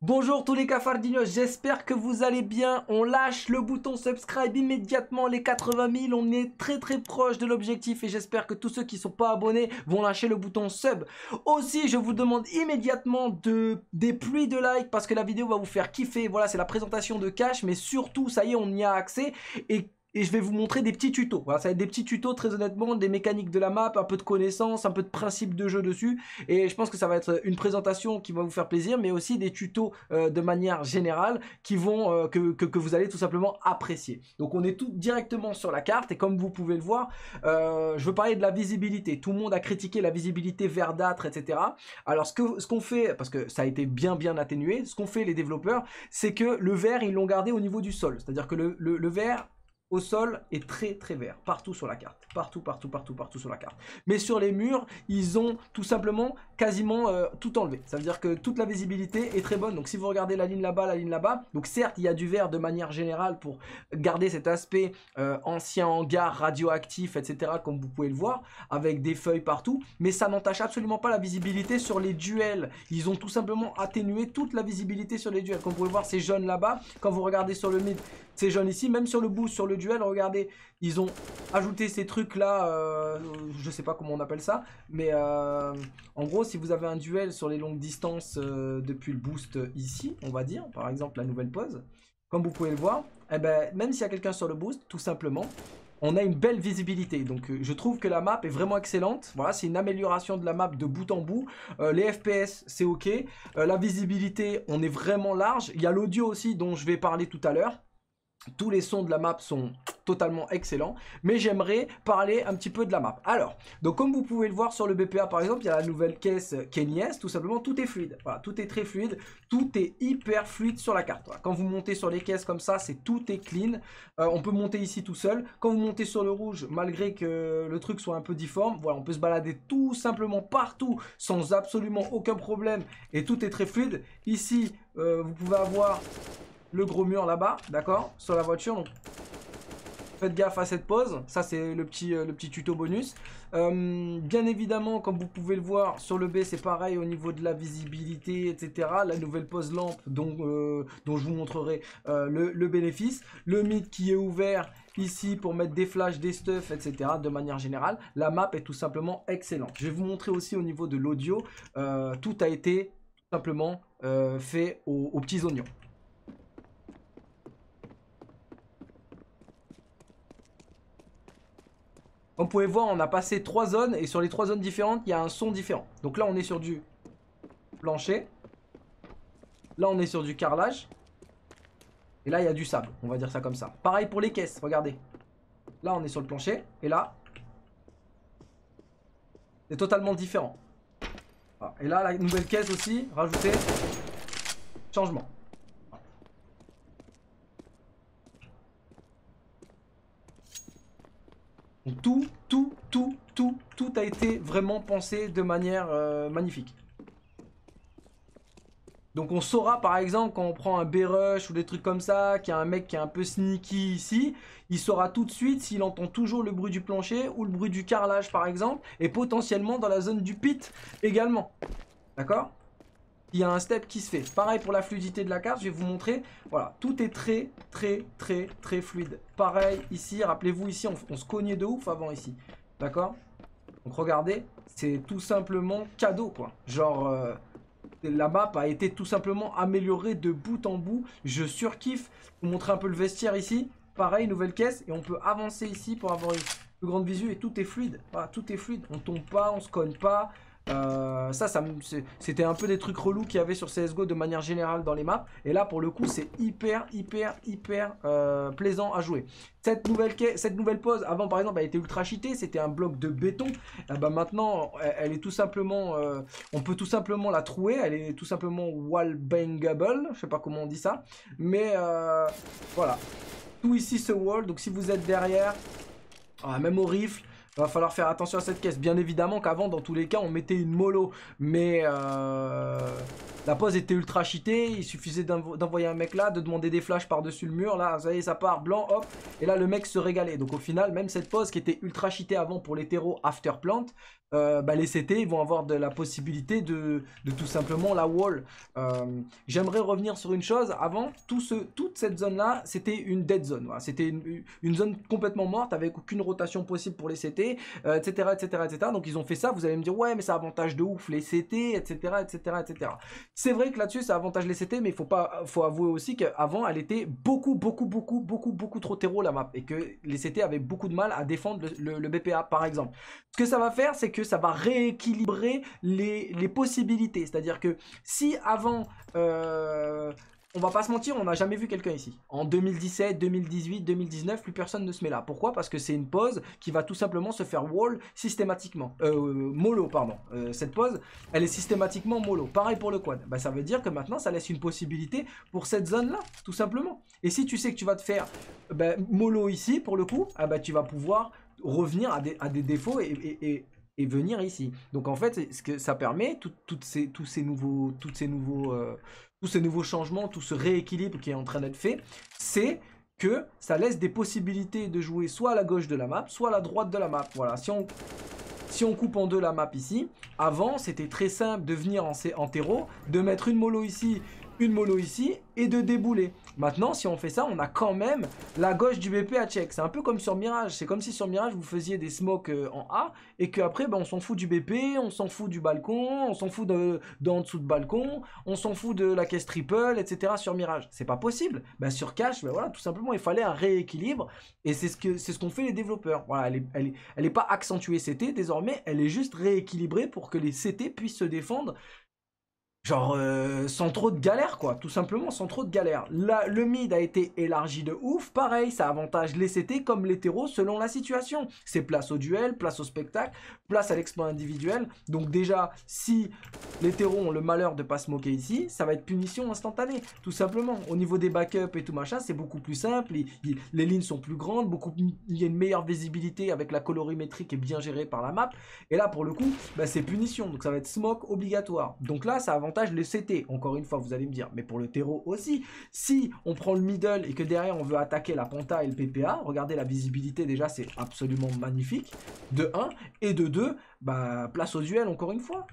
Bonjour tous les cafardinos, j'espère que vous allez bien. On lâche le bouton subscribe immédiatement les 80 000. On est très très proche de l'objectif et j'espère que tous ceux qui sont pas abonnés vont lâcher le bouton sub. Aussi, je vous demande immédiatement de, des pluies de likes parce que la vidéo va vous faire kiffer. Voilà, c'est la présentation de Cash, mais surtout, ça y est, on y a accès. Et et je vais vous montrer des petits tutos. ça va être des petits tutos, très honnêtement, des mécaniques de la map, un peu de connaissances, un peu de principes de jeu dessus. Et je pense que ça va être une présentation qui va vous faire plaisir, mais aussi des tutos euh, de manière générale qui vont, euh, que, vous allez tout simplement apprécier. Donc on est tout directement sur la carte et comme vous pouvez le voir, euh, je veux parler de la visibilité. Tout le monde a critiqué la visibilité verdâtre, etc. Alors ce qu'on fait, parce que ça a été bien bien atténué, ce qu'ont fait les développeurs, c'est que le vert, ils l'ont gardé au niveau du sol. C'est-à-dire que le, le vert au sol est très très vert, partout sur la carte, partout, partout, partout, partout sur la carte. Mais sur les murs, ils ont tout simplement quasiment euh, tout enlevé. Ça veut dire que toute la visibilité est très bonne. Donc si vous regardez la ligne là-bas, la ligne là-bas, donc certes il y a du vert de manière générale pour garder cet aspect euh, ancien hangar, radioactif, etc. comme vous pouvez le voir, avec des feuilles partout, mais ça n'entache absolument pas la visibilité sur les duels. Ils ont tout simplement atténué toute la visibilité sur les duels. Comme vous pouvez voir, ces jeunes là-bas, quand vous regardez sur le mid, ces jeunes ici, même sur le bout, sur le duel, regardez, ils ont ajouté ces trucs-là, euh, je sais pas comment on appelle ça, mais euh, en gros, si vous avez un duel sur les longues distances euh, depuis le boost ici, on va dire, par exemple la nouvelle pause, comme vous pouvez le voir, eh ben, même s'il y a quelqu'un sur le boost, tout simplement, on a une belle visibilité. Donc je trouve que la map est vraiment excellente. Voilà, c'est une amélioration de la map de bout en bout. les FPS, c'est ok. la visibilité, on est vraiment large. Il y a l'audio aussi dont je vais parler tout à l'heure. Tous les sons de la map sont totalement excellents, mais j'aimerais parler un petit peu de la map. Alors, donc comme vous pouvez le voir sur le BPA par exemple, il y a la nouvelle caisse Kenyes, tout simplement tout est fluide. Voilà, tout est très fluide, tout est hyper fluide sur la carte. quand vous montez sur les caisses comme ça, c'est tout est clean. Euh, on peut monter ici tout seul. Quand vous montez sur le rouge, malgré que le truc soit un peu difforme, voilà, on peut se balader tout simplement partout sans absolument aucun problème et tout est très fluide. Ici, euh, vous pouvez avoir le gros mur là-bas, d'accord Sur la voiture, faites gaffe à cette pose. Ça, c'est le petit, euh, le petit tuto bonus. Euh, bien évidemment, comme vous pouvez le voir, sur le B, c'est pareil au niveau de la visibilité, etc. La nouvelle pose lampe euh, dont, je vous montrerai le, bénéfice. Le mythe qui est ouvert ici pour mettre des flashs, des stuffs, etc. De manière générale, la map est tout simplement excellente. Je vais vous montrer aussi au niveau de l'audio. tout a été simplement fait aux petits oignons. Comme vous pouvez voir, on a passé trois zones et sur les trois zones différentes, il y a un son différent. Donc là, on est sur du plancher. Là, on est sur du carrelage. Et là, il y a du sable, on va dire ça comme ça. Pareil pour les caisses, regardez. Là, on est sur le plancher et là, c'est totalement différent. Ah, et là, la nouvelle caisse aussi, rajoutée, changement. Tout, tout, tout, tout, tout a été vraiment pensé de manière euh, magnifique. Donc on saura par exemple quand on prend un B-Rush ou des trucs comme ça, qu'il y a un mec qui est un peu sneaky ici, il saura tout de suite s'il entend toujours le bruit du plancher ou le bruit du carrelage par exemple, et potentiellement dans la zone du pit également. D'accord il y a un step qui se fait. Pareil pour la fluidité de la carte, je vais vous montrer. Voilà, tout est très, très, très, très fluide. Pareil ici, rappelez-vous ici, on, se cognait de ouf avant ici. D'accord Donc regardez, c'est tout simplement cadeau quoi. Genre, euh, la map a été tout simplement améliorée de bout en bout. Je surkiffe. vous montrer un peu le vestiaire ici. Pareil, nouvelle caisse. Et on peut avancer ici pour avoir une plus grande visu et tout est fluide. Voilà, tout est fluide. On tombe pas, on se cogne pas. Euh, ça, ça c'était un peu des trucs relous qu'il y avait sur CSGO de manière générale dans les maps. Et là, pour le coup, c'est hyper, hyper, hyper euh, plaisant à jouer. Cette nouvelle, pose avant par exemple, elle était ultra cheatée, c'était un bloc de béton. Eh ben, maintenant, elle, est tout simplement, euh, on peut tout simplement la trouer, elle est tout simplement wall bangable. je sais pas comment on dit ça. Mais voilà, tout ici ce wall, donc si vous êtes derrière, ah, même au rifle, Va falloir faire attention à cette caisse. Bien évidemment qu'avant, dans tous les cas, on mettait une mollo. Mais euh, la pose était ultra cheatée. Il suffisait d'envoyer un mec là, de demander des flashs par-dessus le mur. Là, vous voyez ça part blanc, hop. Et là, le mec se régalait. Donc au final, même cette pose qui était ultra cheatée avant pour l'hétéro after plant, euh, bah, les CT ils vont avoir de la possibilité de, tout simplement la wall. Euh, j'aimerais revenir sur une chose. Avant, tout ce, toute cette zone-là, c'était une dead zone. C'était une, zone complètement morte avec aucune rotation possible pour les CT etc., etc., etc. Donc ils ont fait ça, vous allez me dire, ouais, mais ça avantage de ouf les CT, etc., etc., etc. C'est vrai que là-dessus, ça avantage les CT, mais il faut, pas, faut avouer aussi qu'avant, elle était beaucoup, beaucoup, beaucoup, beaucoup, beaucoup trop terreau la map, et que les CT avaient beaucoup de mal à défendre le, BPA, par exemple. Ce que ça va faire, c'est que ça va rééquilibrer les, les possibilités, c'est-à-dire que si avant... Euh, on va pas se mentir, on n'a jamais vu quelqu'un ici. En 2017, 2018, 2019, plus personne ne se met là. Pourquoi Parce que c'est une pause qui va tout simplement se faire wall systématiquement. Euh, mollo, pardon. Euh, cette pause, elle est systématiquement mollo. Pareil pour le quad. Bah, ça veut dire que maintenant, ça laisse une possibilité pour cette zone-là, tout simplement. Et si tu sais que tu vas te faire bah, mollo ici, pour le coup, ah bah, tu vas pouvoir revenir à des, défauts et venir ici. Donc en fait, ce que ça permet, tout, ces, tous ces nouveaux, toutes ces nouveaux, euh, tous ces nouveaux changements, tout ce rééquilibre qui est en train d'être fait, c'est que ça laisse des possibilités de jouer soit à la gauche de la map, soit à la droite de la map. Voilà, si on, si on coupe en deux la map ici, avant c'était très simple de venir en, en terreau, de mettre une mollo ici, une mollo ici et de débouler. Maintenant, si on fait ça, on a quand même la gauche du BP à check. C'est un peu comme sur Mirage. C'est comme si sur Mirage, vous faisiez des smokes euh, en A et qu'après, ben, on s'en fout du BP, on s'en fout du balcon, on s'en fout de, dessous de balcon, on s'en fout de la caisse triple, etc. sur Mirage. C'est pas possible. Ben, sur Cash, ben, voilà, tout simplement, il fallait un rééquilibre et c'est ce ce qu'ont fait les développeurs. elle n'est est, pas accentuée CT désormais, elle est juste rééquilibrée pour que les CT puissent se défendre Genre, euh, sans trop de galère, quoi. Tout simplement, sans trop de galère. Là, le mid a été élargi de ouf. Pareil, ça avantage les CT comme les selon la situation. C'est place au duel, place au spectacle, place à l'exploit individuel. Donc déjà, si les ont le malheur de pas se moquer ici, ça va être punition instantanée. Tout simplement. Au niveau des backups et tout machin, c'est beaucoup plus simple. les lignes sont plus grandes. Beaucoup, il y a une meilleure visibilité avec la colorimétrie qui est bien gérée par la map. Et là, pour le coup, bah, c'est punition. Donc ça va être smoke obligatoire. Donc là, ça va le les CT, encore une fois, vous allez me dire, mais pour le terreau aussi. Si on prend le middle et que derrière on veut attaquer la Penta et le PPA, regardez la visibilité déjà, c'est absolument magnifique, de 1, et de 2, bah, place au duel encore une fois.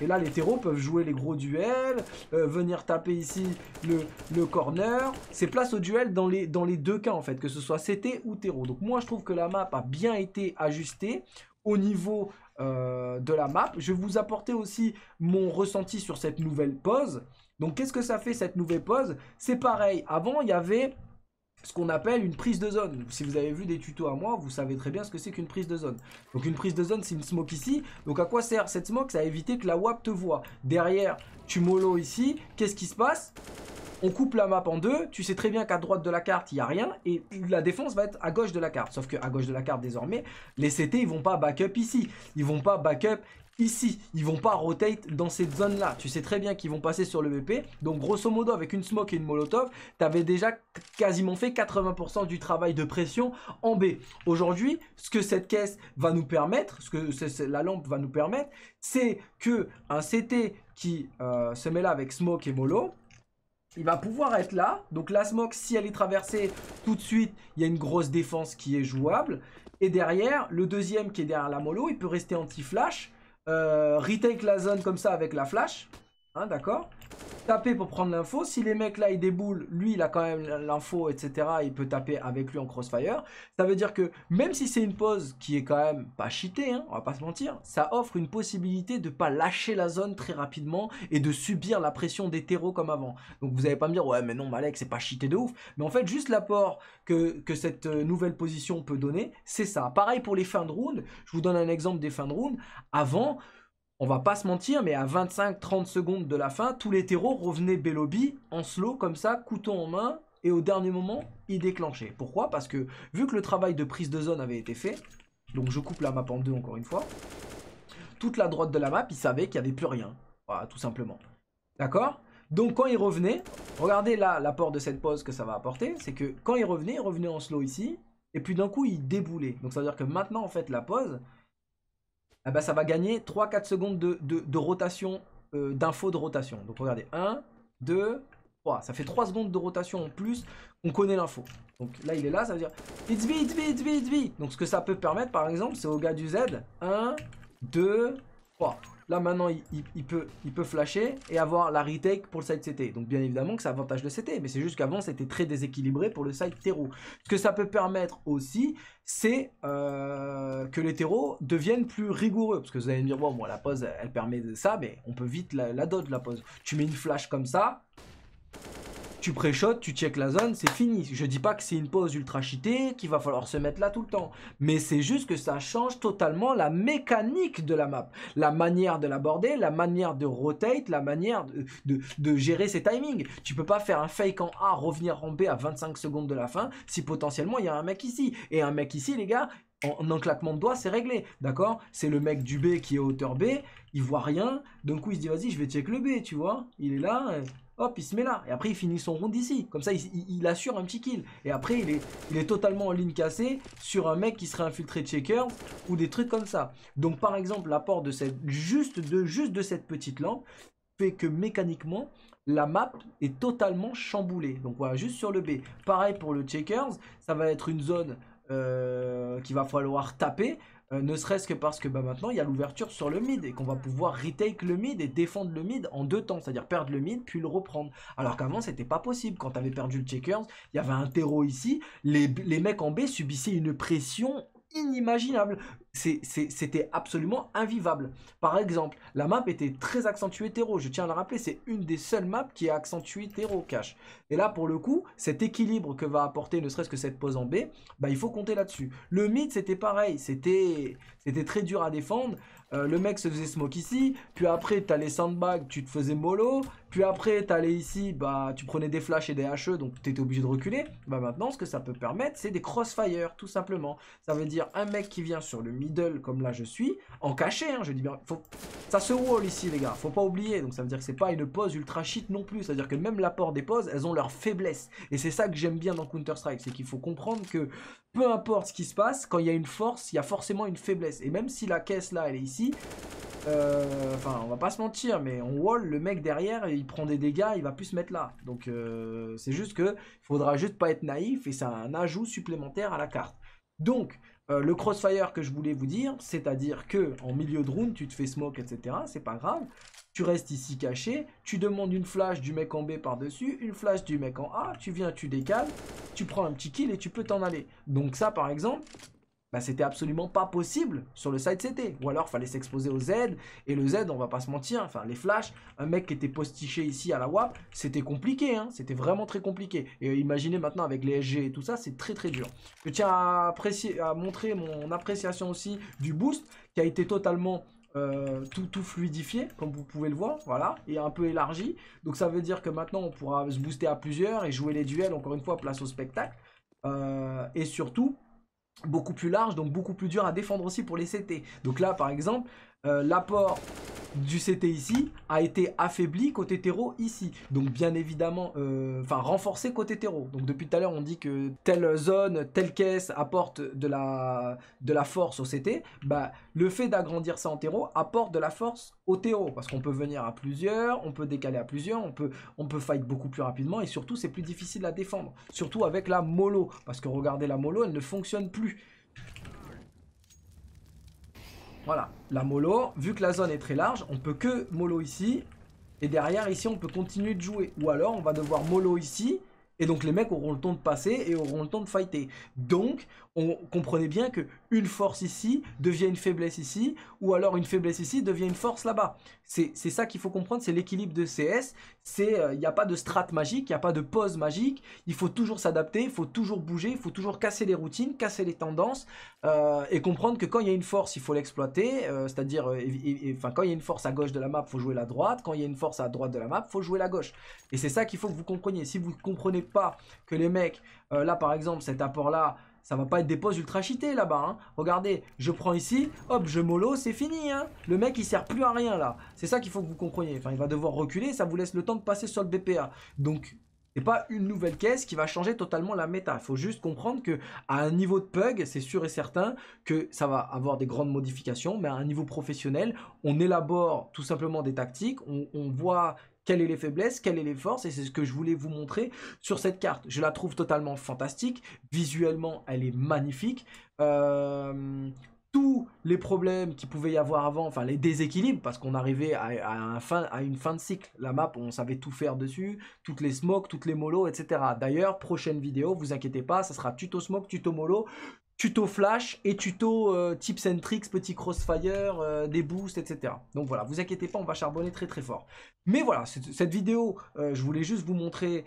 Et là, les terreaux peuvent jouer les gros duels, euh, venir taper ici le, le corner. C'est place au duel dans les, dans les deux cas, en fait, que ce soit CT ou terreau. Donc moi, je trouve que la map a bien été ajustée au niveau euh, de la map. Je vais vous apporter aussi mon ressenti sur cette nouvelle pose Donc qu'est-ce que ça fait cette nouvelle pose C'est pareil, avant il y avait ce qu'on appelle une prise de zone. Si vous avez vu des tutos à moi, vous savez très bien ce que c'est qu'une prise de zone. Donc une prise de zone, c'est une smoke ici. Donc à quoi sert cette smoke Ça a évité que la WAP te voit. Derrière, tu mollo ici, qu'est-ce qui se passe on coupe la map en deux, tu sais très bien qu'à droite de la carte, il n'y a rien, et la défense va être à gauche de la carte. Sauf que à gauche de la carte, désormais, les CT, ils vont pas backup ici. Ils vont pas backup ici. Ils vont pas rotate dans cette zone-là. Tu sais très bien qu'ils vont passer sur le BP. Donc, grosso modo, avec une smoke et une molotov, tu avais déjà quasiment fait 80% du travail de pression en B. Aujourd'hui, ce que cette caisse va nous permettre, ce que la lampe va nous permettre, c'est que un CT qui euh, se met là avec smoke et molo, il va pouvoir être là. Donc la smoke, si elle est traversée tout de suite, il y a une grosse défense qui est jouable. Et derrière, le deuxième qui est derrière la Molo, il peut rester anti-flash. Euh, retake la zone comme ça avec la flash. Hein, D'accord taper pour prendre l'info. Si les mecs là ils déboulent, lui il a quand même l'info, etc. Il peut taper avec lui en crossfire. Ça veut dire que même si c'est une pause qui est quand même pas cheatée, hein, on va pas se mentir, ça offre une possibilité de pas lâcher la zone très rapidement et de subir la pression des terreaux comme avant. Donc vous allez pas me dire ouais mais non Malek c'est pas cheaté de ouf. Mais en fait juste l'apport que, que cette euh, nouvelle position peut donner, c'est ça. Pareil pour les fins de round. Je vous donne un exemple des fins de round. Avant, on va pas se mentir, mais à 25-30 secondes de la fin, tous les terreaux revenaient Belobi en slow comme ça, couteau en main, et au dernier moment, ils déclenchaient. Pourquoi Parce que vu que le travail de prise de zone avait été fait, donc je coupe la map en deux encore une fois, toute la droite de la map, ils savaient qu'il n'y avait plus rien. Voilà, tout simplement. D'accord Donc quand il revenait, regardez là l'apport de cette pause que ça va apporter, c'est que quand il revenait, il revenait en slow ici, et puis d'un coup il déboulaient. Donc ça veut dire que maintenant en fait la pause, eh ben, ça va gagner 3-4 secondes de, rotation, euh, d'info de rotation. Donc regardez, 1, 2, 3. Ça fait 3 secondes de rotation en plus, qu'on connaît l'info. Donc là, il est là, ça veut dire It's vite, It's vite, It's V, It's Donc ce que ça peut permettre, par exemple, c'est au gars du Z, 1, 2, 3. Là, maintenant, il, peut, flasher et avoir la retake pour le side CT. Donc, bien évidemment que ça avantage le CT. Mais c'est juste qu'avant, c'était très déséquilibré pour le side terreau. Ce que ça peut permettre aussi, c'est euh, que les terreaux deviennent plus rigoureux. Parce que vous allez me dire, bon, la pause, elle permet ça, mais on peut vite la, la dot, la pause. Tu mets une flash comme ça, tu pré tu check la zone, c'est fini. Je dis pas que c'est une pause ultra cheatée, qu'il va falloir se mettre là tout le temps. Mais c'est juste que ça change totalement la mécanique de la map. La manière de l'aborder, la manière de rotate, la manière de, gérer ses timings. Tu peux pas faire un fake en A, revenir en B à 25 secondes de la fin, si potentiellement il y a un mec ici. Et un mec ici, les gars, en, un claquement de doigts, c'est réglé. D'accord C'est le mec du B qui est hauteur B, il voit rien, d'un coup il se dit vas-y, je vais check le B, tu vois Il est là, euh, hop, il se met là. Et après, il finit son round ici. Comme ça, il, assure un petit kill. Et après, il est, il est, totalement en ligne cassée sur un mec qui serait infiltré checkers ou des trucs comme ça. Donc, par exemple, l'apport de cette, juste de, juste de cette petite lampe fait que mécaniquement, la map est totalement chamboulée. Donc voilà, juste sur le B. Pareil pour le checkers, ça va être une zone euh, qu'il va falloir taper. Euh, ne serait-ce que parce que bah, maintenant il y a l'ouverture sur le mid et qu'on va pouvoir retake le mid et défendre le mid en deux temps, c'est-à-dire perdre le mid puis le reprendre. Alors qu'avant c'était pas possible, quand t'avais perdu le checkers, il y avait un terreau ici, les, les mecs en B subissaient une pression inimaginable c'était absolument invivable. Par exemple, la map était très accentuée terreau. Je tiens à le rappeler, c'est une des seules maps qui est accentuée terreau cache. Et là, pour le coup, cet équilibre que va apporter ne serait-ce que cette pose en B, bah, il faut compter là-dessus. Le mythe c'était pareil. C'était très dur à défendre. Euh, le mec se faisait smoke ici, puis après tu allais sandbag, tu te faisais mollo, puis après tu t'allais ici, bah tu prenais des flashs et des HE, donc tu étais obligé de reculer. Bah maintenant, ce que ça peut permettre, c'est des crossfire, tout simplement. Ça veut dire un mec qui vient sur le middle comme là je suis, en caché, hein, je dis bien, faut... ça se wall ici les gars, faut pas oublier, donc ça veut dire que c'est pas une pose ultra shit non plus, c'est à dire que même l'apport des poses elles ont leur faiblesse, et c'est ça que j'aime bien dans Counter-Strike, c'est qu'il faut comprendre que peu importe ce qui se passe, quand il y a une force, il y a forcément une faiblesse, et même si la caisse là elle est ici, euh, enfin on va pas se mentir, mais on wall, le mec derrière, il prend des dégâts, il va plus se mettre là, donc euh, c'est juste que faudra juste pas être naïf, et c'est un ajout supplémentaire à la carte. Donc, euh, le crossfire que je voulais vous dire, c'est-à-dire que en milieu de round, tu te fais smoke, etc. C'est pas grave. Tu restes ici caché, tu demandes une flash du mec en B par-dessus, une flash du mec en A, tu viens, tu décales, tu prends un petit kill et tu peux t'en aller. Donc ça, par exemple, bah, c'était absolument pas possible sur le site CT. Ou alors, fallait s'exposer au Z, et le Z, on va pas se mentir, enfin, les flashs, un mec qui était postiché ici à la WAP, c'était compliqué, hein. c'était vraiment très compliqué. Et euh, imaginez maintenant avec les SG et tout ça, c'est très très dur. Je tiens à, à montrer mon appréciation aussi du boost, qui a été totalement euh, tout, fluidifié, comme vous pouvez le voir, voilà, et un peu élargi. Donc ça veut dire que maintenant, on pourra se booster à plusieurs et jouer les duels, encore une fois, place au spectacle. Euh, et surtout, beaucoup plus large, donc beaucoup plus dur à défendre aussi pour les CT. Donc là, par exemple, euh, l'apport du CT ici a été affaibli côté terreau ici. Donc bien évidemment, euh, enfin renforcé côté terreau. Donc depuis tout à l'heure, on dit que telle zone, telle caisse apporte de la, de la force au CT. Bah, le fait d'agrandir ça en terreau apporte de la force au terreau. Parce qu'on peut venir à plusieurs, on peut décaler à plusieurs, on peut, on peut fight beaucoup plus rapidement. Et surtout, c'est plus difficile à défendre. Surtout avec la mollo. Parce que regardez, la mollo, elle ne fonctionne plus. Voilà, la mollo, vu que la zone est très large, on peut que mollo ici. Et derrière, ici, on peut continuer de jouer. Ou alors, on va devoir mollo ici. Et donc, les mecs auront le temps de passer et auront le temps de fighter. Donc, on comprenait bien que une force ici devient une faiblesse ici, ou alors une faiblesse ici devient une force là-bas. C'est ça qu'il faut comprendre, c'est l'équilibre de CS. Il n'y a pas de strat magique, il n'y a pas de pause magique. Il faut toujours s'adapter, il faut toujours bouger, il faut toujours casser les routines, casser les tendances, euh, et comprendre que quand il y a une force, il faut l'exploiter. Euh, c'est-à-dire, euh, enfin, quand il y a une force à gauche de la map, il faut jouer la droite. Quand il y a une force à droite de la map, il faut jouer la gauche. Et c'est ça qu'il faut que vous compreniez. Si vous ne comprenez pas que les mecs, là par exemple, cet apport-là, ça va pas être des poses ultra cheatées là-bas. Hein. Regardez, je prends ici, hop, je mollo, c'est fini. Hein. Le mec, il sert plus à rien là. C'est ça qu'il faut que vous compreniez. Enfin, il va devoir reculer, ça vous laisse le temps de passer sur le BPA. Donc, c'est pas une nouvelle caisse qui va changer totalement la méta. Il faut juste comprendre que à un niveau de pug, c'est sûr et certain que ça va avoir des grandes modifications, mais à un niveau professionnel, on élabore tout simplement des tactiques, on voit quelles sont les faiblesses, quelles sont les forces, et c'est ce que je voulais vous montrer sur cette carte. Je la trouve totalement fantastique, visuellement elle est magnifique. Euh, tous les problèmes qu'il pouvait y avoir avant, enfin les déséquilibres, parce qu'on arrivait à, une fin de cycle. La map, on savait tout faire dessus, toutes les smokes, toutes les molos, etc. D'ailleurs, prochaine vidéo, vous inquiétez pas, ça sera tuto smoke, tuto molo, tuto flash et tuto euh, tips and tricks, petit crossfire, euh, des boosts, etc. Donc voilà, vous inquiétez pas, on va charbonner très très fort. Mais voilà, cette vidéo, euh, je voulais juste vous montrer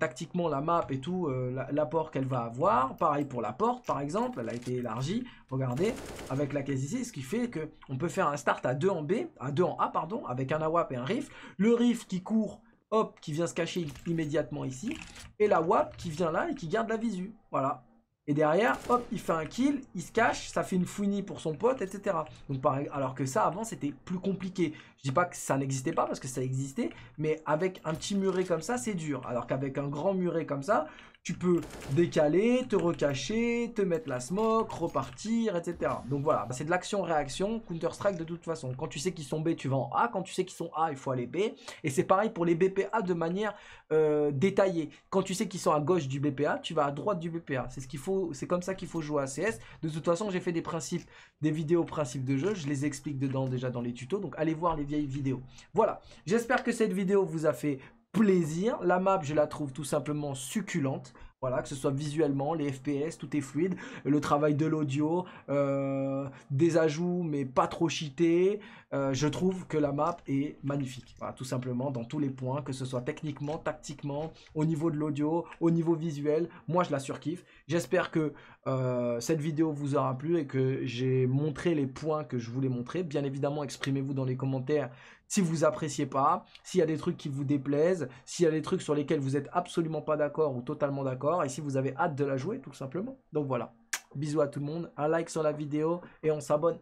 tactiquement la map et tout, l'apport qu'elle va avoir. Pareil pour la porte par exemple, elle a été élargie, regardez, avec la case ici, ce qui fait que on peut faire un start à 2 en B, à deux en A pardon, avec un AWAP et un RIF. Le RIF qui court hop, qui vient se cacher immédiatement ici, et la WAP qui vient là et qui garde la visu. Voilà, et derrière, hop, il fait un kill, il se cache, ça fait une fouinie pour son pote, etc. Donc, alors que ça, avant, c'était plus compliqué. Je dis pas que ça n'existait pas, parce que ça existait, mais avec un petit muret comme ça, c'est dur. Alors qu'avec un grand muret comme ça, tu peux décaler, te recacher, te mettre la smoke, repartir, etc. Donc voilà, bah, c'est de l'action-réaction, Counter-Strike de toute façon. Quand tu sais qu'ils sont B, tu vas en A. Quand tu sais qu'ils sont A, il faut aller B. Et c'est pareil pour les BPA de manière euh, détaillée. Quand tu sais qu'ils sont à gauche du BPA, tu vas à droite du BPA. C'est ce c'est comme ça qu'il faut jouer à CS. De toute façon, j'ai fait des principes, des vidéos principes de jeu. Je les explique dedans déjà dans les tutos. Donc allez voir les vieilles vidéos. Voilà, j'espère que cette vidéo vous a fait plaisir. La map, je la trouve tout simplement succulente. Voilà, que ce soit visuellement, les FPS, tout est fluide. Le travail de l'audio, euh, des ajouts, mais pas trop cheatés. Euh, je trouve que la map est magnifique. tout simplement, dans tous les points, que ce soit techniquement, tactiquement, au niveau de l'audio, au niveau visuel. Moi, je la surkiffe. J'espère que euh, cette vidéo vous aura plu et que j'ai montré les points que je voulais montrer. Bien évidemment, exprimez-vous dans les commentaires si vous appréciez pas, s'il y a des trucs qui vous déplaisent, s'il y a des trucs sur lesquels vous n'êtes absolument pas d'accord ou totalement d'accord, et si vous avez hâte de la jouer, tout simplement. Donc voilà. Bisous à tout le monde, un like sur la vidéo et on s'abonne.